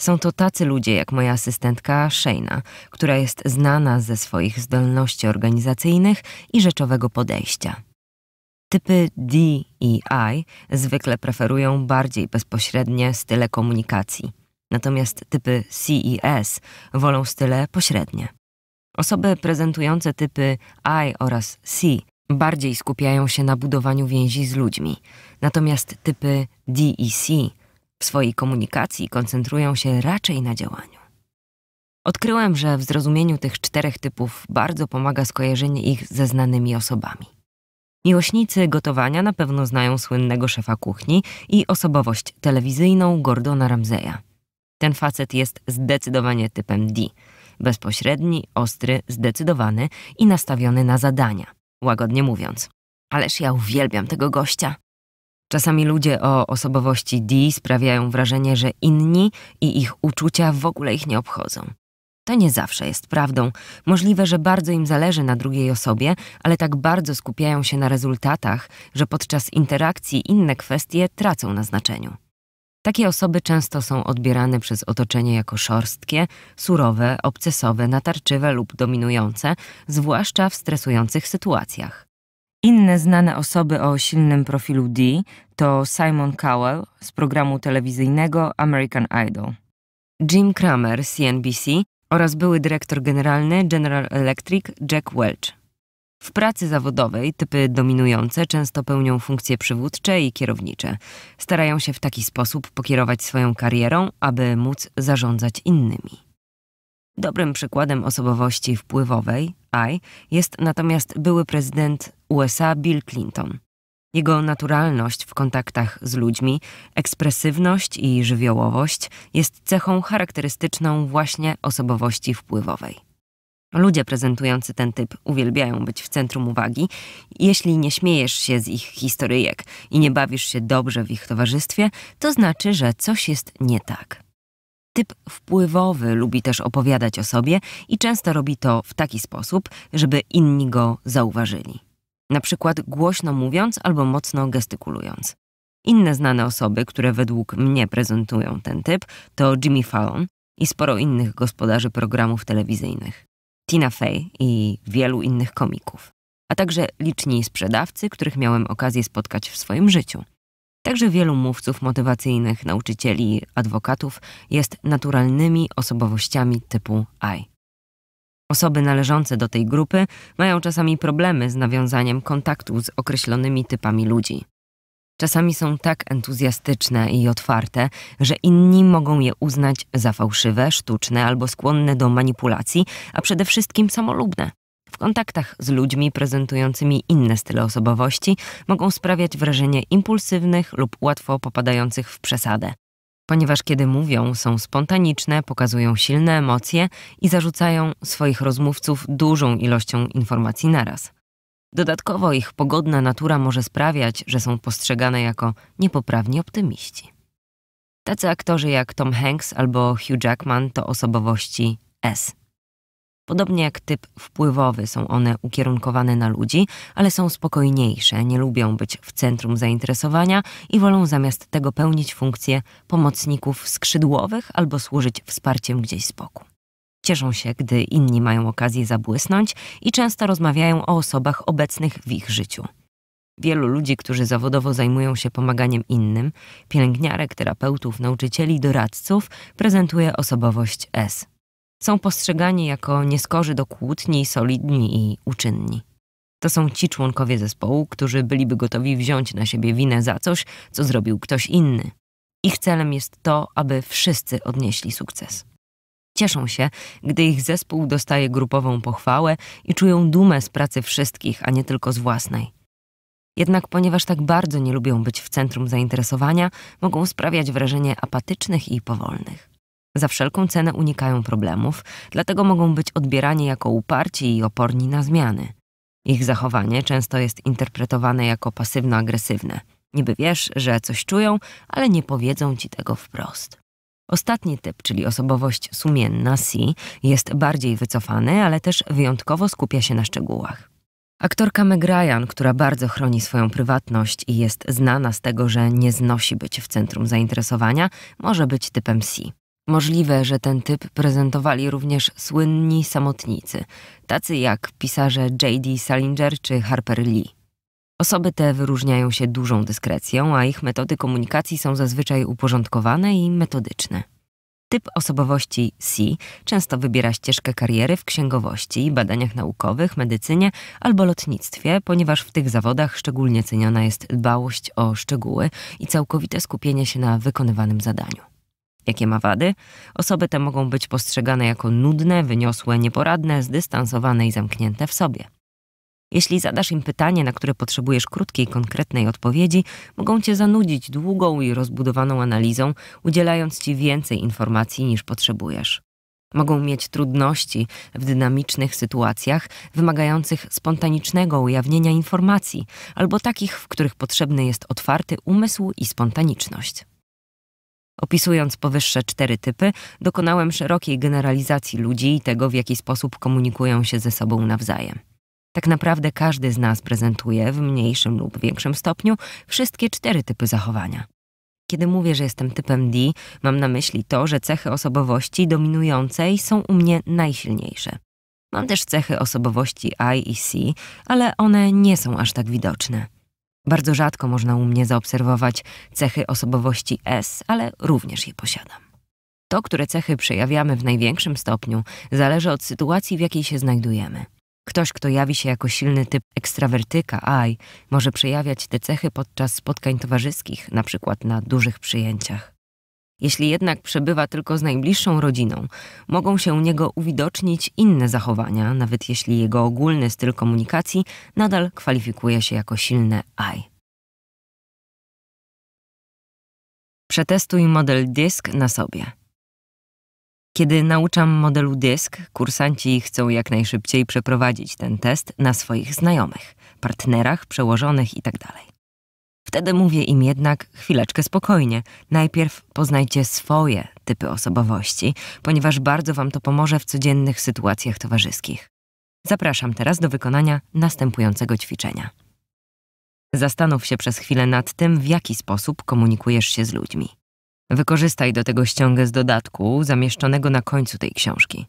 Są to tacy ludzie jak moja asystentka Shayna, która jest znana ze swoich zdolności organizacyjnych i rzeczowego podejścia. Typy D i I zwykle preferują bardziej bezpośrednie style komunikacji, natomiast typy C i S wolą style pośrednie. Osoby prezentujące typy I oraz C bardziej skupiają się na budowaniu więzi z ludźmi, natomiast typy D i e C w swojej komunikacji koncentrują się raczej na działaniu. Odkryłem, że w zrozumieniu tych czterech typów bardzo pomaga skojarzenie ich ze znanymi osobami. Miłośnicy gotowania na pewno znają słynnego szefa kuchni i osobowość telewizyjną Gordona Ramseya. Ten facet jest zdecydowanie typem D. Bezpośredni, ostry, zdecydowany i nastawiony na zadania łagodnie mówiąc. Ależ ja uwielbiam tego gościa. Czasami ludzie o osobowości D sprawiają wrażenie, że inni i ich uczucia w ogóle ich nie obchodzą. To nie zawsze jest prawdą. Możliwe, że bardzo im zależy na drugiej osobie, ale tak bardzo skupiają się na rezultatach, że podczas interakcji inne kwestie tracą na znaczeniu. Takie osoby często są odbierane przez otoczenie jako szorstkie, surowe, obcesowe, natarczywe lub dominujące, zwłaszcza w stresujących sytuacjach. Inne znane osoby o silnym profilu D to Simon Cowell z programu telewizyjnego American Idol, Jim Cramer z CNBC oraz były dyrektor generalny General Electric Jack Welch. W pracy zawodowej typy dominujące często pełnią funkcje przywódcze i kierownicze. Starają się w taki sposób pokierować swoją karierą, aby móc zarządzać innymi. Dobrym przykładem osobowości wpływowej, I, jest natomiast były prezydent USA Bill Clinton. Jego naturalność w kontaktach z ludźmi, ekspresywność i żywiołowość jest cechą charakterystyczną właśnie osobowości wpływowej. Ludzie prezentujący ten typ uwielbiają być w centrum uwagi. Jeśli nie śmiejesz się z ich historyjek i nie bawisz się dobrze w ich towarzystwie, to znaczy, że coś jest nie tak. Typ wpływowy lubi też opowiadać o sobie i często robi to w taki sposób, żeby inni go zauważyli. Na przykład głośno mówiąc albo mocno gestykulując. Inne znane osoby, które według mnie prezentują ten typ, to Jimmy Fallon i sporo innych gospodarzy programów telewizyjnych. Tina Fey i wielu innych komików, a także liczni sprzedawcy, których miałem okazję spotkać w swoim życiu. Także wielu mówców motywacyjnych, nauczycieli, adwokatów jest naturalnymi osobowościami typu I. Osoby należące do tej grupy mają czasami problemy z nawiązaniem kontaktu z określonymi typami ludzi czasami są tak entuzjastyczne i otwarte, że inni mogą je uznać za fałszywe, sztuczne albo skłonne do manipulacji, a przede wszystkim samolubne. W kontaktach z ludźmi prezentującymi inne style osobowości mogą sprawiać wrażenie impulsywnych lub łatwo popadających w przesadę. Ponieważ kiedy mówią, są spontaniczne, pokazują silne emocje i zarzucają swoich rozmówców dużą ilością informacji naraz. Dodatkowo ich pogodna natura może sprawiać, że są postrzegane jako niepoprawni optymiści. Tacy aktorzy jak Tom Hanks albo Hugh Jackman to osobowości S. Podobnie jak typ wpływowy są one ukierunkowane na ludzi, ale są spokojniejsze, nie lubią być w centrum zainteresowania i wolą zamiast tego pełnić funkcje pomocników skrzydłowych albo służyć wsparciem gdzieś z boku cieszą się, gdy inni mają okazję zabłysnąć i często rozmawiają o osobach obecnych w ich życiu. Wielu ludzi, którzy zawodowo zajmują się pomaganiem innym, pielęgniarek, terapeutów, nauczycieli, doradców, prezentuje osobowość S. Są postrzegani jako nieskorzy do kłótni, solidni i uczynni. To są ci członkowie zespołu, którzy byliby gotowi wziąć na siebie winę za coś, co zrobił ktoś inny. Ich celem jest to, aby wszyscy odnieśli sukces. Cieszą się, gdy ich zespół dostaje grupową pochwałę i czują dumę z pracy wszystkich, a nie tylko z własnej. Jednak ponieważ tak bardzo nie lubią być w centrum zainteresowania, mogą sprawiać wrażenie apatycznych i powolnych. Za wszelką cenę unikają problemów, dlatego mogą być odbierani jako uparci i oporni na zmiany. Ich zachowanie często jest interpretowane jako pasywno-agresywne. Niby wiesz, że coś czują, ale nie powiedzą ci tego wprost. Ostatni typ, czyli osobowość sumienna, C, jest bardziej wycofany, ale też wyjątkowo skupia się na szczegółach. Aktorka Meg Ryan, która bardzo chroni swoją prywatność i jest znana z tego, że nie znosi być w centrum zainteresowania, może być typem C. Możliwe, że ten typ prezentowali również słynni samotnicy, tacy jak pisarze J.D. Salinger czy Harper Lee. Osoby te wyróżniają się dużą dyskrecją, a ich metody komunikacji są zazwyczaj uporządkowane i metodyczne. Typ osobowości C często wybiera ścieżkę kariery w księgowości, badaniach naukowych, medycynie albo lotnictwie, ponieważ w tych zawodach szczególnie ceniona jest dbałość o szczegóły i całkowite skupienie się na wykonywanym zadaniu. Jakie ma wady? Osoby te mogą być postrzegane jako nudne, wyniosłe, nieporadne, zdystansowane i zamknięte w sobie. Jeśli zadasz im pytanie, na które potrzebujesz krótkiej, konkretnej odpowiedzi, mogą cię zanudzić długą i rozbudowaną analizą, udzielając ci więcej informacji niż potrzebujesz. Mogą mieć trudności w dynamicznych sytuacjach, wymagających spontanicznego ujawnienia informacji, albo takich, w których potrzebny jest otwarty umysł i spontaniczność. Opisując powyższe cztery typy, dokonałem szerokiej generalizacji ludzi i tego, w jaki sposób komunikują się ze sobą nawzajem. Tak naprawdę każdy z nas prezentuje w mniejszym lub większym stopniu wszystkie cztery typy zachowania. Kiedy mówię, że jestem typem D, mam na myśli to, że cechy osobowości dominującej są u mnie najsilniejsze. Mam też cechy osobowości I i C, ale one nie są aż tak widoczne. Bardzo rzadko można u mnie zaobserwować cechy osobowości S, ale również je posiadam. To, które cechy przejawiamy w największym stopniu, zależy od sytuacji, w jakiej się znajdujemy. Ktoś, kto jawi się jako silny typ ekstrawertyka, aj, może przejawiać te cechy podczas spotkań towarzyskich, na przykład na dużych przyjęciach. Jeśli jednak przebywa tylko z najbliższą rodziną, mogą się u niego uwidocznić inne zachowania, nawet jeśli jego ogólny styl komunikacji nadal kwalifikuje się jako silne AI. Przetestuj model DISK na sobie. Kiedy nauczam modelu DISK, kursanci chcą jak najszybciej przeprowadzić ten test na swoich znajomych, partnerach, przełożonych itd. Tak Wtedy mówię im jednak chwileczkę spokojnie. Najpierw poznajcie swoje typy osobowości, ponieważ bardzo Wam to pomoże w codziennych sytuacjach towarzyskich. Zapraszam teraz do wykonania następującego ćwiczenia. Zastanów się przez chwilę nad tym, w jaki sposób komunikujesz się z ludźmi. Wykorzystaj do tego ściągę z dodatku zamieszczonego na końcu tej książki.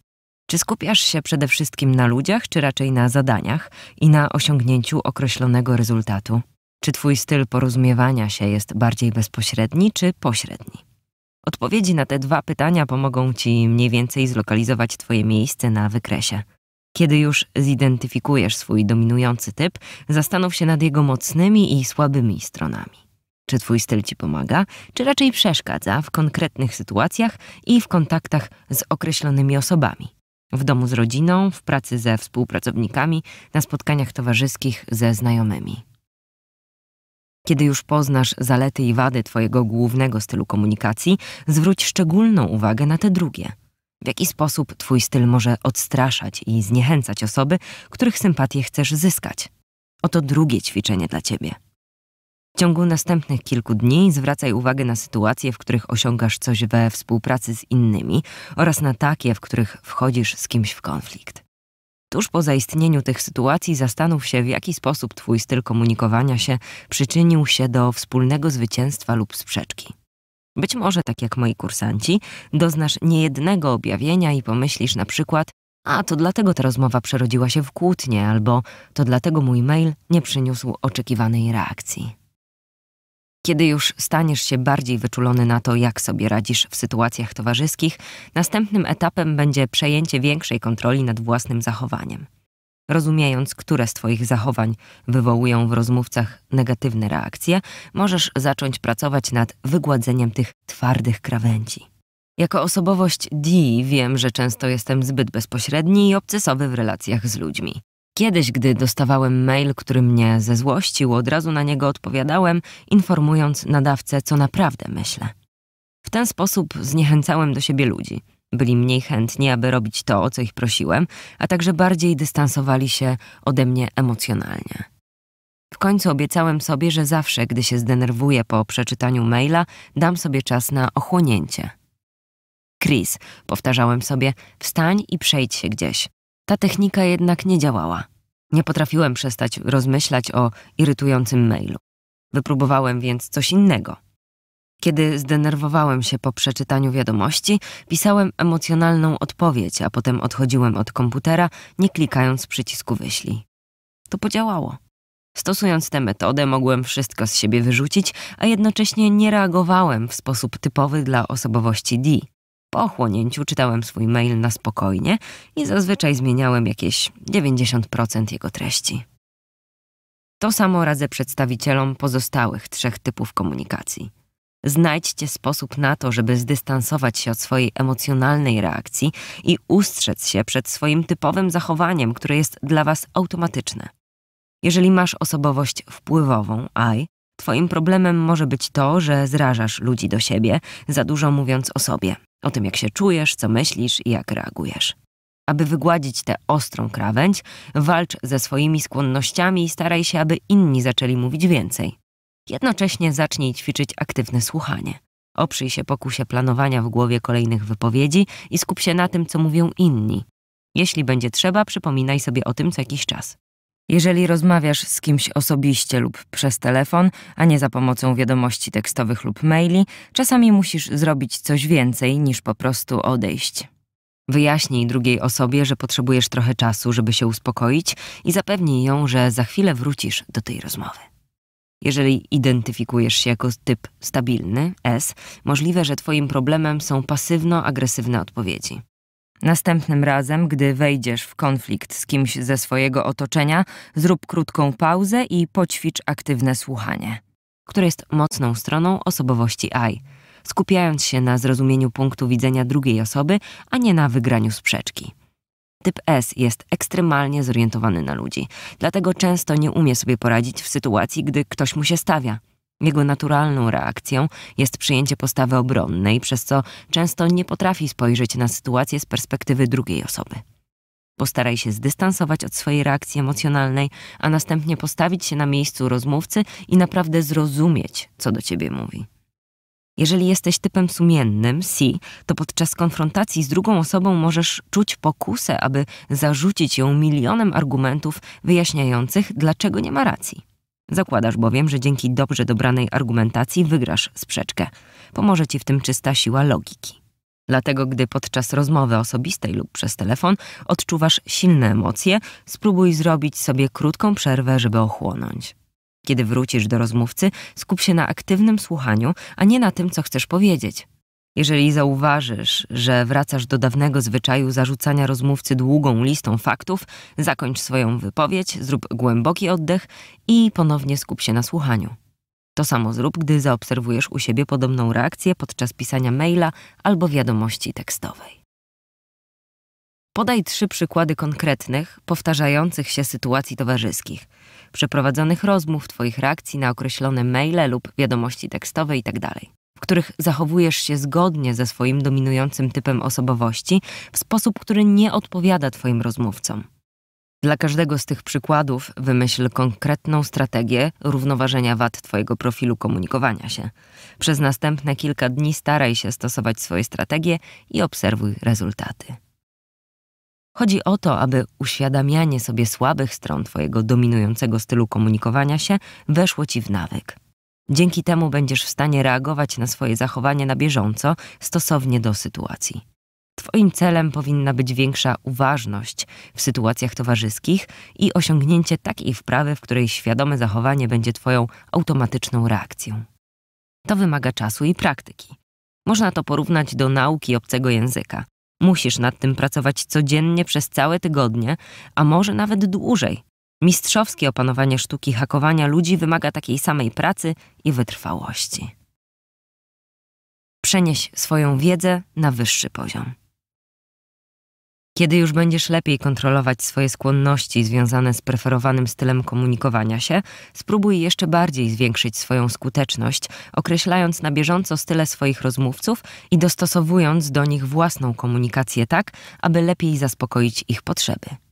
Czy skupiasz się przede wszystkim na ludziach, czy raczej na zadaniach i na osiągnięciu określonego rezultatu? Czy twój styl porozumiewania się jest bardziej bezpośredni czy pośredni? Odpowiedzi na te dwa pytania pomogą ci mniej więcej zlokalizować twoje miejsce na wykresie. Kiedy już zidentyfikujesz swój dominujący typ, zastanów się nad jego mocnymi i słabymi stronami. Czy Twój styl Ci pomaga, czy raczej przeszkadza w konkretnych sytuacjach i w kontaktach z określonymi osobami? W domu z rodziną, w pracy ze współpracownikami, na spotkaniach towarzyskich ze znajomymi. Kiedy już poznasz zalety i wady Twojego głównego stylu komunikacji, zwróć szczególną uwagę na te drugie. W jaki sposób Twój styl może odstraszać i zniechęcać osoby, których sympatię chcesz zyskać? Oto drugie ćwiczenie dla Ciebie. W ciągu następnych kilku dni zwracaj uwagę na sytuacje, w których osiągasz coś we współpracy z innymi oraz na takie, w których wchodzisz z kimś w konflikt. Tuż po zaistnieniu tych sytuacji zastanów się, w jaki sposób Twój styl komunikowania się przyczynił się do wspólnego zwycięstwa lub sprzeczki. Być może, tak jak moi kursanci, doznasz niejednego objawienia i pomyślisz na przykład, a to dlatego ta rozmowa przerodziła się w kłótnie, albo to dlatego mój mail nie przyniósł oczekiwanej reakcji. Kiedy już staniesz się bardziej wyczulony na to, jak sobie radzisz w sytuacjach towarzyskich, następnym etapem będzie przejęcie większej kontroli nad własnym zachowaniem. Rozumiejąc, które z Twoich zachowań wywołują w rozmówcach negatywne reakcje, możesz zacząć pracować nad wygładzeniem tych twardych krawędzi. Jako osobowość D wiem, że często jestem zbyt bezpośredni i obcesowy w relacjach z ludźmi. Kiedyś, gdy dostawałem mail, który mnie zezłościł, od razu na niego odpowiadałem, informując nadawcę, co naprawdę myślę. W ten sposób zniechęcałem do siebie ludzi. Byli mniej chętni, aby robić to, o co ich prosiłem, a także bardziej dystansowali się ode mnie emocjonalnie. W końcu obiecałem sobie, że zawsze, gdy się zdenerwuję po przeczytaniu maila, dam sobie czas na ochłonięcie. Chris, powtarzałem sobie, wstań i przejdź się gdzieś. Ta technika jednak nie działała. Nie potrafiłem przestać rozmyślać o irytującym mailu. Wypróbowałem więc coś innego. Kiedy zdenerwowałem się po przeczytaniu wiadomości, pisałem emocjonalną odpowiedź, a potem odchodziłem od komputera, nie klikając przycisku wyślij. To podziałało. Stosując tę metodę, mogłem wszystko z siebie wyrzucić, a jednocześnie nie reagowałem w sposób typowy dla osobowości D. Po ochłonięciu czytałem swój mail na spokojnie i zazwyczaj zmieniałem jakieś 90% jego treści. To samo radzę przedstawicielom pozostałych trzech typów komunikacji. Znajdźcie sposób na to, żeby zdystansować się od swojej emocjonalnej reakcji i ustrzec się przed swoim typowym zachowaniem, które jest dla Was automatyczne. Jeżeli masz osobowość wpływową, ai? Twoim problemem może być to, że zrażasz ludzi do siebie, za dużo mówiąc o sobie, o tym jak się czujesz, co myślisz i jak reagujesz. Aby wygładzić tę ostrą krawędź, walcz ze swoimi skłonnościami i staraj się, aby inni zaczęli mówić więcej. Jednocześnie zacznij ćwiczyć aktywne słuchanie. Oprzyj się pokusie planowania w głowie kolejnych wypowiedzi i skup się na tym, co mówią inni. Jeśli będzie trzeba, przypominaj sobie o tym co jakiś czas. Jeżeli rozmawiasz z kimś osobiście lub przez telefon, a nie za pomocą wiadomości tekstowych lub maili, czasami musisz zrobić coś więcej niż po prostu odejść. Wyjaśnij drugiej osobie, że potrzebujesz trochę czasu, żeby się uspokoić i zapewnij ją, że za chwilę wrócisz do tej rozmowy. Jeżeli identyfikujesz się jako typ stabilny, S, możliwe, że Twoim problemem są pasywno-agresywne odpowiedzi. Następnym razem, gdy wejdziesz w konflikt z kimś ze swojego otoczenia, zrób krótką pauzę i poćwicz aktywne słuchanie, które jest mocną stroną osobowości AI, skupiając się na zrozumieniu punktu widzenia drugiej osoby, a nie na wygraniu sprzeczki. Typ S jest ekstremalnie zorientowany na ludzi, dlatego często nie umie sobie poradzić w sytuacji, gdy ktoś mu się stawia. Jego naturalną reakcją jest przyjęcie postawy obronnej, przez co często nie potrafi spojrzeć na sytuację z perspektywy drugiej osoby. Postaraj się zdystansować od swojej reakcji emocjonalnej, a następnie postawić się na miejscu rozmówcy i naprawdę zrozumieć, co do ciebie mówi. Jeżeli jesteś typem sumiennym, si, to podczas konfrontacji z drugą osobą możesz czuć pokusę, aby zarzucić ją milionem argumentów wyjaśniających, dlaczego nie ma racji. Zakładasz bowiem, że dzięki dobrze dobranej argumentacji wygrasz sprzeczkę. Pomoże ci w tym czysta siła logiki. Dlatego, gdy podczas rozmowy osobistej lub przez telefon odczuwasz silne emocje, spróbuj zrobić sobie krótką przerwę, żeby ochłonąć. Kiedy wrócisz do rozmówcy, skup się na aktywnym słuchaniu, a nie na tym, co chcesz powiedzieć. Jeżeli zauważysz, że wracasz do dawnego zwyczaju zarzucania rozmówcy długą listą faktów, zakończ swoją wypowiedź, zrób głęboki oddech i ponownie skup się na słuchaniu. To samo zrób, gdy zaobserwujesz u siebie podobną reakcję podczas pisania maila albo wiadomości tekstowej. Podaj trzy przykłady konkretnych, powtarzających się sytuacji towarzyskich, przeprowadzonych rozmów, Twoich reakcji na określone maile lub wiadomości tekstowe itd. Tak w których zachowujesz się zgodnie ze swoim dominującym typem osobowości w sposób, który nie odpowiada Twoim rozmówcom. Dla każdego z tych przykładów wymyśl konkretną strategię równoważenia wad Twojego profilu komunikowania się. Przez następne kilka dni staraj się stosować swoje strategie i obserwuj rezultaty. Chodzi o to, aby uświadamianie sobie słabych stron Twojego dominującego stylu komunikowania się weszło Ci w nawyk. Dzięki temu będziesz w stanie reagować na swoje zachowanie na bieżąco, stosownie do sytuacji. Twoim celem powinna być większa uważność w sytuacjach towarzyskich i osiągnięcie takiej wprawy, w której świadome zachowanie będzie Twoją automatyczną reakcją. To wymaga czasu i praktyki. Można to porównać do nauki obcego języka. Musisz nad tym pracować codziennie przez całe tygodnie, a może nawet dłużej, Mistrzowskie opanowanie sztuki hakowania ludzi wymaga takiej samej pracy i wytrwałości. Przenieś swoją wiedzę na wyższy poziom. Kiedy już będziesz lepiej kontrolować swoje skłonności związane z preferowanym stylem komunikowania się, spróbuj jeszcze bardziej zwiększyć swoją skuteczność, określając na bieżąco style swoich rozmówców i dostosowując do nich własną komunikację tak, aby lepiej zaspokoić ich potrzeby.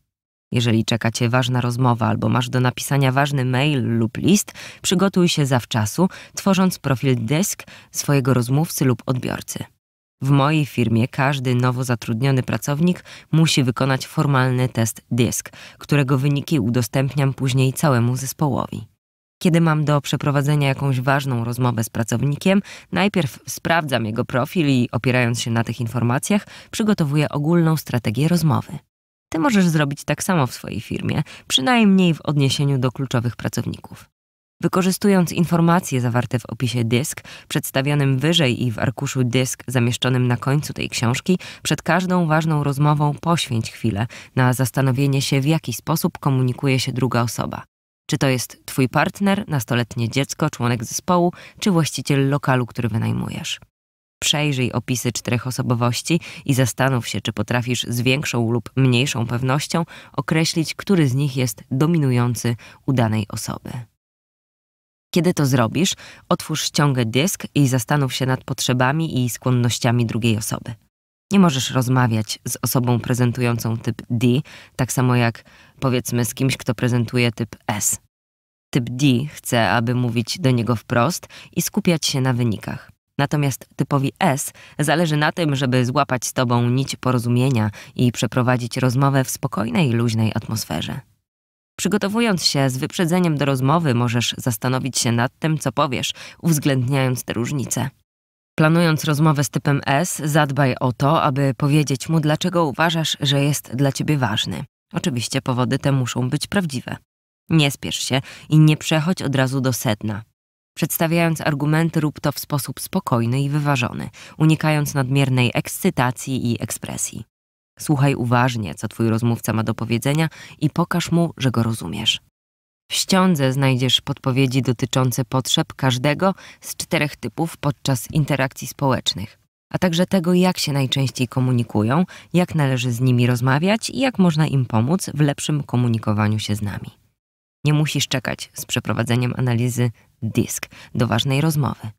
Jeżeli czeka cię ważna rozmowa albo masz do napisania ważny mail lub list, przygotuj się zawczasu, tworząc profil desk swojego rozmówcy lub odbiorcy. W mojej firmie każdy nowo zatrudniony pracownik musi wykonać formalny test DISK, którego wyniki udostępniam później całemu zespołowi. Kiedy mam do przeprowadzenia jakąś ważną rozmowę z pracownikiem, najpierw sprawdzam jego profil i opierając się na tych informacjach, przygotowuję ogólną strategię rozmowy. Ty możesz zrobić tak samo w swojej firmie, przynajmniej w odniesieniu do kluczowych pracowników. Wykorzystując informacje zawarte w opisie dysk, przedstawionym wyżej i w arkuszu dysk zamieszczonym na końcu tej książki, przed każdą ważną rozmową poświęć chwilę na zastanowienie się, w jaki sposób komunikuje się druga osoba. Czy to jest Twój partner, nastoletnie dziecko, członek zespołu, czy właściciel lokalu, który wynajmujesz przejrzyj opisy czterech osobowości i zastanów się, czy potrafisz z większą lub mniejszą pewnością określić, który z nich jest dominujący u danej osoby. Kiedy to zrobisz, otwórz ściągę dysk i zastanów się nad potrzebami i skłonnościami drugiej osoby. Nie możesz rozmawiać z osobą prezentującą typ D, tak samo jak powiedzmy z kimś, kto prezentuje typ S. Typ D chce, aby mówić do niego wprost i skupiać się na wynikach. Natomiast typowi S zależy na tym, żeby złapać z tobą nić porozumienia i przeprowadzić rozmowę w spokojnej, luźnej atmosferze. Przygotowując się z wyprzedzeniem do rozmowy, możesz zastanowić się nad tym, co powiesz, uwzględniając te różnice. Planując rozmowę z typem S, zadbaj o to, aby powiedzieć mu, dlaczego uważasz, że jest dla ciebie ważny. Oczywiście powody te muszą być prawdziwe. Nie spiesz się i nie przechodź od razu do sedna przedstawiając argumenty rób to w sposób spokojny i wyważony, unikając nadmiernej ekscytacji i ekspresji. Słuchaj uważnie, co twój rozmówca ma do powiedzenia i pokaż mu, że go rozumiesz. W ściądze znajdziesz podpowiedzi dotyczące potrzeb każdego z czterech typów podczas interakcji społecznych, a także tego, jak się najczęściej komunikują, jak należy z nimi rozmawiać i jak można im pomóc w lepszym komunikowaniu się z nami. Nie musisz czekać z przeprowadzeniem analizy dysk do ważnej rozmowy.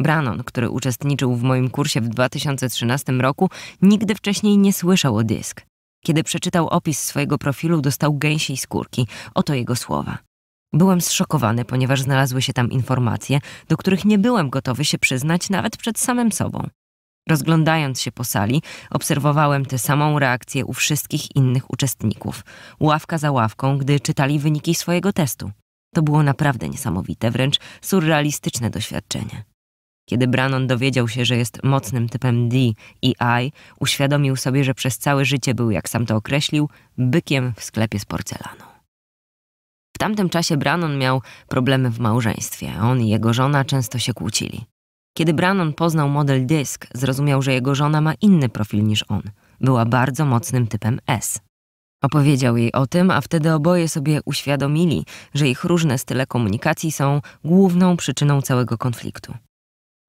Branon, który uczestniczył w moim kursie w 2013 roku, nigdy wcześniej nie słyszał o dysk. Kiedy przeczytał opis swojego profilu, dostał gęsiej skórki. Oto jego słowa. Byłem zszokowany, ponieważ znalazły się tam informacje, do których nie byłem gotowy się przyznać nawet przed samym sobą. Rozglądając się po sali, obserwowałem tę samą reakcję u wszystkich innych uczestników, ławka za ławką, gdy czytali wyniki swojego testu. To było naprawdę niesamowite, wręcz surrealistyczne doświadczenie. Kiedy Brannon dowiedział się, że jest mocnym typem D i I, uświadomił sobie, że przez całe życie był, jak sam to określił, bykiem w sklepie z porcelaną. W tamtym czasie Brannon miał problemy w małżeństwie. On i jego żona często się kłócili. Kiedy Brannon poznał model Disk, zrozumiał, że jego żona ma inny profil niż on. Była bardzo mocnym typem S. Opowiedział jej o tym, a wtedy oboje sobie uświadomili, że ich różne style komunikacji są główną przyczyną całego konfliktu.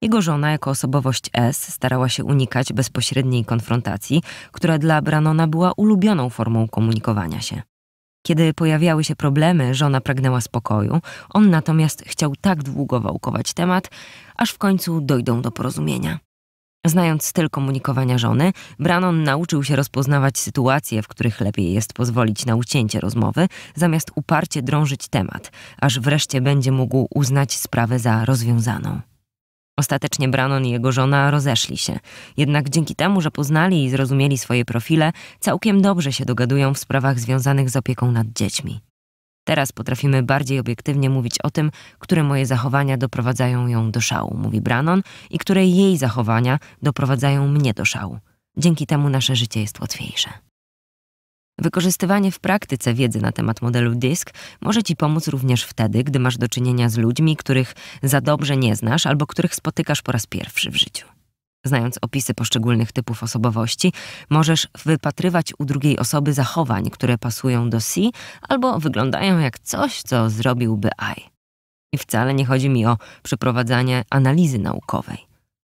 Jego żona, jako osobowość S, starała się unikać bezpośredniej konfrontacji, która dla Branona była ulubioną formą komunikowania się. Kiedy pojawiały się problemy, żona pragnęła spokoju, on natomiast chciał tak długo wałkować temat, aż w końcu dojdą do porozumienia. Znając styl komunikowania żony, Branon nauczył się rozpoznawać sytuacje, w których lepiej jest pozwolić na ucięcie rozmowy, zamiast uparcie drążyć temat, aż wreszcie będzie mógł uznać sprawę za rozwiązaną. Ostatecznie Branon i jego żona rozeszli się. Jednak dzięki temu, że poznali i zrozumieli swoje profile, całkiem dobrze się dogadują w sprawach związanych z opieką nad dziećmi. Teraz potrafimy bardziej obiektywnie mówić o tym, które moje zachowania doprowadzają ją do szału, mówi Brannon, i które jej zachowania doprowadzają mnie do szału. Dzięki temu nasze życie jest łatwiejsze. Wykorzystywanie w praktyce wiedzy na temat modelu DISK może Ci pomóc również wtedy, gdy masz do czynienia z ludźmi, których za dobrze nie znasz albo których spotykasz po raz pierwszy w życiu. Znając opisy poszczególnych typów osobowości, możesz wypatrywać u drugiej osoby zachowań, które pasują do C albo wyglądają jak coś, co zrobiłby I. I wcale nie chodzi mi o przeprowadzanie analizy naukowej.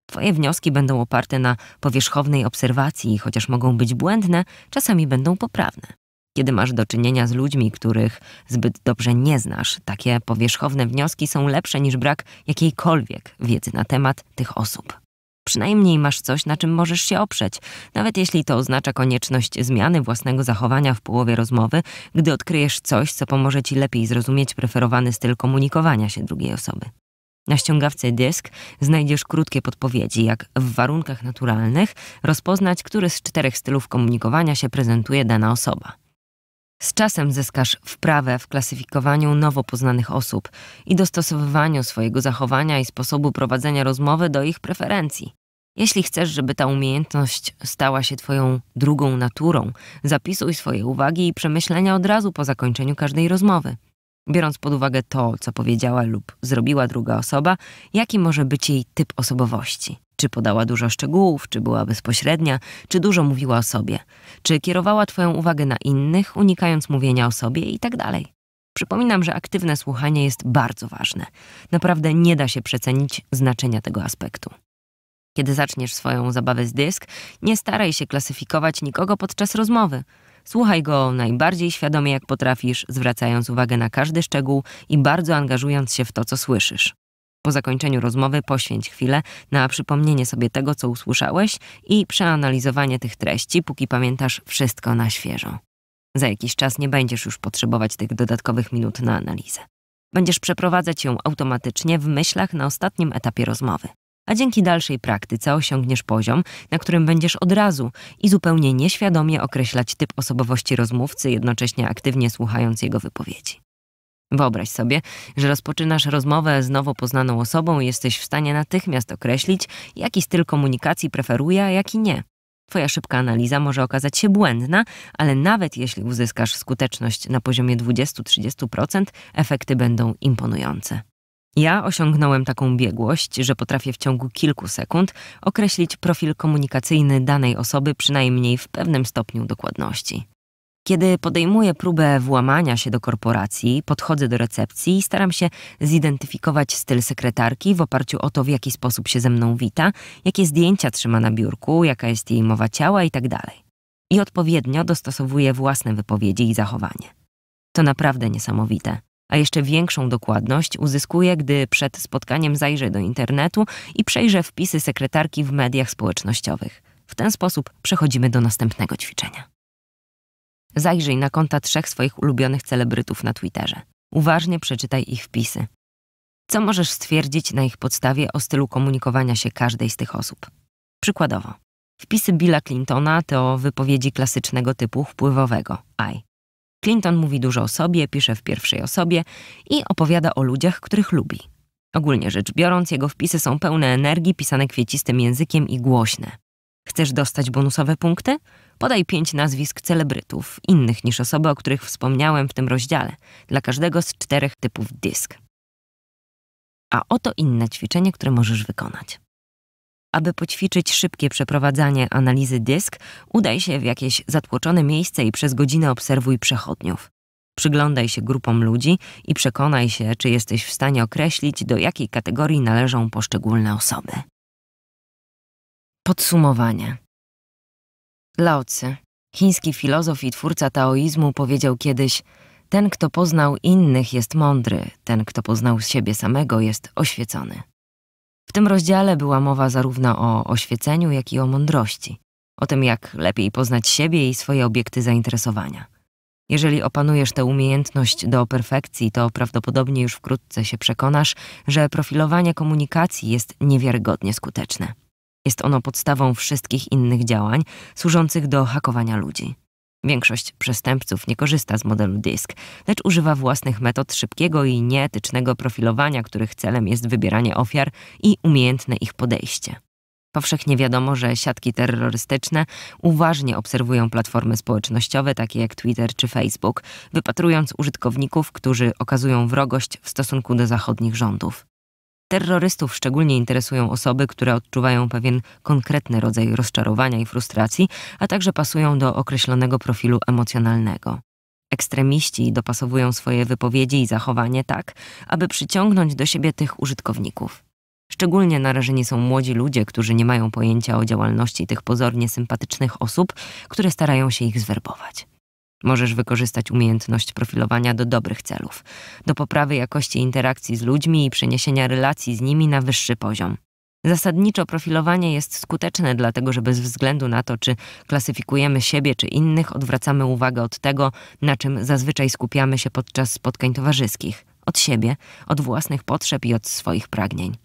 Twoje wnioski będą oparte na powierzchownej obserwacji i chociaż mogą być błędne, czasami będą poprawne. Kiedy masz do czynienia z ludźmi, których zbyt dobrze nie znasz, takie powierzchowne wnioski są lepsze niż brak jakiejkolwiek wiedzy na temat tych osób. Przynajmniej masz coś, na czym możesz się oprzeć, nawet jeśli to oznacza konieczność zmiany własnego zachowania w połowie rozmowy, gdy odkryjesz coś, co pomoże ci lepiej zrozumieć preferowany styl komunikowania się drugiej osoby. Na ściągawce dysk znajdziesz krótkie podpowiedzi, jak w warunkach naturalnych rozpoznać, który z czterech stylów komunikowania się prezentuje dana osoba. Z czasem zyskasz wprawę w klasyfikowaniu nowo poznanych osób i dostosowywaniu swojego zachowania i sposobu prowadzenia rozmowy do ich preferencji. Jeśli chcesz, żeby ta umiejętność stała się Twoją drugą naturą, zapisuj swoje uwagi i przemyślenia od razu po zakończeniu każdej rozmowy. Biorąc pod uwagę to, co powiedziała lub zrobiła druga osoba, jaki może być jej typ osobowości. Czy podała dużo szczegółów, czy była bezpośrednia, czy dużo mówiła o sobie, czy kierowała Twoją uwagę na innych, unikając mówienia o sobie itd. Tak Przypominam, że aktywne słuchanie jest bardzo ważne. Naprawdę nie da się przecenić znaczenia tego aspektu. Kiedy zaczniesz swoją zabawę z dysk, nie staraj się klasyfikować nikogo podczas rozmowy. Słuchaj go najbardziej świadomie jak potrafisz, zwracając uwagę na każdy szczegół i bardzo angażując się w to, co słyszysz. Po zakończeniu rozmowy poświęć chwilę na przypomnienie sobie tego, co usłyszałeś i przeanalizowanie tych treści, póki pamiętasz wszystko na świeżo. Za jakiś czas nie będziesz już potrzebować tych dodatkowych minut na analizę. Będziesz przeprowadzać ją automatycznie w myślach na ostatnim etapie rozmowy. A dzięki dalszej praktyce osiągniesz poziom, na którym będziesz od razu i zupełnie nieświadomie określać typ osobowości rozmówcy, jednocześnie aktywnie słuchając jego wypowiedzi. Wyobraź sobie, że rozpoczynasz rozmowę z nowo poznaną osobą i jesteś w stanie natychmiast określić, jaki styl komunikacji preferuje, a jaki nie. Twoja szybka analiza może okazać się błędna, ale nawet jeśli uzyskasz skuteczność na poziomie 20-30%, efekty będą imponujące. Ja osiągnąłem taką biegłość, że potrafię w ciągu kilku sekund określić profil komunikacyjny danej osoby przynajmniej w pewnym stopniu dokładności. Kiedy podejmuję próbę włamania się do korporacji, podchodzę do recepcji i staram się zidentyfikować styl sekretarki w oparciu o to, w jaki sposób się ze mną wita, jakie zdjęcia trzyma na biurku, jaka jest jej mowa ciała itd. Tak I odpowiednio dostosowuję własne wypowiedzi i zachowanie. To naprawdę niesamowite. A jeszcze większą dokładność uzyskuję, gdy przed spotkaniem zajrzę do internetu i przejrzę wpisy sekretarki w mediach społecznościowych. W ten sposób przechodzimy do następnego ćwiczenia. Zajrzyj na konta trzech swoich ulubionych celebrytów na Twitterze. Uważnie przeczytaj ich wpisy. Co możesz stwierdzić na ich podstawie o stylu komunikowania się każdej z tych osób? Przykładowo, wpisy Billa Clintona to wypowiedzi klasycznego typu wpływowego I. Clinton mówi dużo o sobie, pisze w pierwszej osobie i opowiada o ludziach, których lubi. Ogólnie rzecz biorąc, jego wpisy są pełne energii, pisane kwiecistym językiem i głośne. Chcesz dostać bonusowe punkty? Podaj pięć nazwisk celebrytów, innych niż osoby, o których wspomniałem w tym rozdziale, dla każdego z czterech typów dysk. A oto inne ćwiczenie, które możesz wykonać. Aby poćwiczyć szybkie przeprowadzanie analizy dysk, udaj się w jakieś zatłoczone miejsce i przez godzinę obserwuj przechodniów. Przyglądaj się grupom ludzi i przekonaj się, czy jesteś w stanie określić, do jakiej kategorii należą poszczególne osoby. Podsumowanie. Lao Tzu, chiński filozof i twórca taoizmu, powiedział kiedyś: Ten, kto poznał innych, jest mądry, ten, kto poznał siebie samego, jest oświecony. W tym rozdziale była mowa zarówno o oświeceniu, jak i o mądrości, o tym, jak lepiej poznać siebie i swoje obiekty zainteresowania. Jeżeli opanujesz tę umiejętność do perfekcji, to prawdopodobnie już wkrótce się przekonasz, że profilowanie komunikacji jest niewiarygodnie skuteczne. Jest ono podstawą wszystkich innych działań służących do hakowania ludzi. Większość przestępców nie korzysta z modelu DISK, lecz używa własnych metod szybkiego i nieetycznego profilowania, których celem jest wybieranie ofiar i umiejętne ich podejście. Powszechnie wiadomo, że siatki terrorystyczne uważnie obserwują platformy społecznościowe takie jak Twitter czy Facebook, wypatrując użytkowników, którzy okazują wrogość w stosunku do zachodnich rządów. Terrorystów szczególnie interesują osoby, które odczuwają pewien konkretny rodzaj rozczarowania i frustracji, a także pasują do określonego profilu emocjonalnego. Ekstremiści dopasowują swoje wypowiedzi i zachowanie tak, aby przyciągnąć do siebie tych użytkowników. Szczególnie narażeni są młodzi ludzie, którzy nie mają pojęcia o działalności tych pozornie sympatycznych osób, które starają się ich zwerbować. Możesz wykorzystać umiejętność profilowania do dobrych celów, do poprawy jakości interakcji z ludźmi i przeniesienia relacji z nimi na wyższy poziom. Zasadniczo profilowanie jest skuteczne, dlatego że bez względu na to, czy klasyfikujemy siebie czy innych, odwracamy uwagę od tego, na czym zazwyczaj skupiamy się podczas spotkań towarzyskich od siebie, od własnych potrzeb i od swoich pragnień,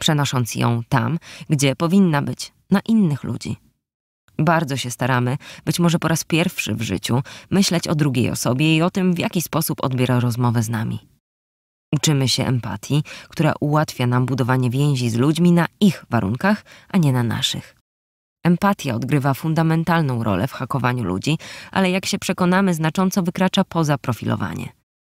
przenosząc ją tam, gdzie powinna być, na innych ludzi. Bardzo się staramy, być może po raz pierwszy w życiu, myśleć o drugiej osobie i o tym, w jaki sposób odbiera rozmowę z nami. Uczymy się empatii, która ułatwia nam budowanie więzi z ludźmi na ich warunkach, a nie na naszych. Empatia odgrywa fundamentalną rolę w hakowaniu ludzi, ale jak się przekonamy, znacząco wykracza poza profilowanie.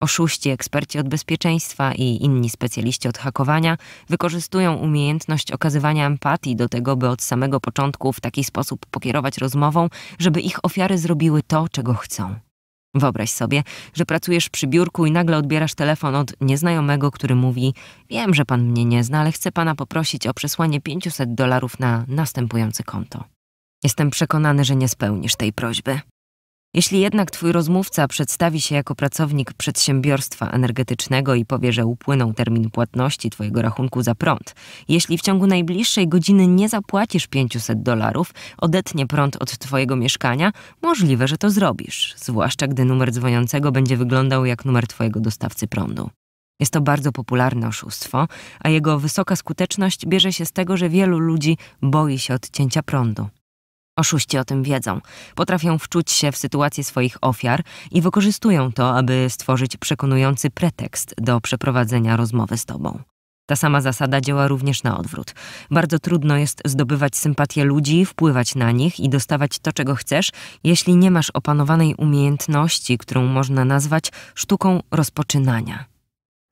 Oszuści, eksperci od bezpieczeństwa i inni specjaliści od hakowania wykorzystują umiejętność okazywania empatii do tego, by od samego początku w taki sposób pokierować rozmową, żeby ich ofiary zrobiły to, czego chcą. Wyobraź sobie, że pracujesz przy biurku i nagle odbierasz telefon od nieznajomego, który mówi: Wiem, że pan mnie nie zna, ale chcę pana poprosić o przesłanie 500 dolarów na następujące konto. Jestem przekonany, że nie spełnisz tej prośby. Jeśli jednak twój rozmówca przedstawi się jako pracownik przedsiębiorstwa energetycznego i powie, że upłynął termin płatności twojego rachunku za prąd, jeśli w ciągu najbliższej godziny nie zapłacisz 500 dolarów, odetnie prąd od twojego mieszkania, możliwe, że to zrobisz, zwłaszcza gdy numer dzwoniącego będzie wyglądał jak numer twojego dostawcy prądu. Jest to bardzo popularne oszustwo, a jego wysoka skuteczność bierze się z tego, że wielu ludzi boi się odcięcia prądu. Oszuści o tym wiedzą, potrafią wczuć się w sytuację swoich ofiar i wykorzystują to, aby stworzyć przekonujący pretekst do przeprowadzenia rozmowy z tobą. Ta sama zasada działa również na odwrót. Bardzo trudno jest zdobywać sympatię ludzi, wpływać na nich i dostawać to, czego chcesz, jeśli nie masz opanowanej umiejętności, którą można nazwać sztuką rozpoczynania.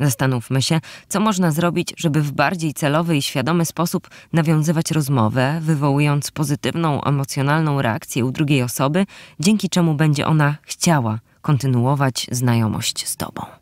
Zastanówmy się, co można zrobić, żeby w bardziej celowy i świadomy sposób nawiązywać rozmowę, wywołując pozytywną, emocjonalną reakcję u drugiej osoby, dzięki czemu będzie ona chciała kontynuować znajomość z Tobą.